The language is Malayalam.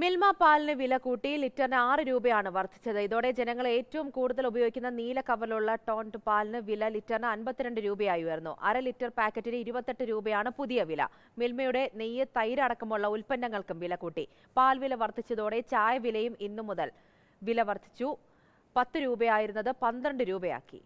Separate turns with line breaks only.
മിൽമ പാലിന് വില കൂട്ടി ലിറ്ററിന് ആറ് രൂപയാണ് വർദ്ധിച്ചത് ഇതോടെ ജനങ്ങൾ ഏറ്റവും കൂടുതൽ ഉപയോഗിക്കുന്ന നീല കവറിലുള്ള ടോണ്ട് പാലിന് വില ലിറ്ററിന് അൻപത്തിരണ്ട് രൂപയായി ഉയർന്നു അര ലിറ്റർ പാക്കറ്റിന് ഇരുപത്തെട്ട് രൂപയാണ് പുതിയ വില മിൽമയുടെ നെയ്യ് തൈര് അടക്കമുള്ള ഉൽപ്പന്നങ്ങൾക്കും വില കൂട്ടി പാൽ വില വർദ്ധിച്ചതോടെ ചായ വിലയും ഇന്നു മുതൽ വില വർദ്ധിച്ചു പത്ത് രൂപയായിരുന്നത് പന്ത്രണ്ട് രൂപയാക്കി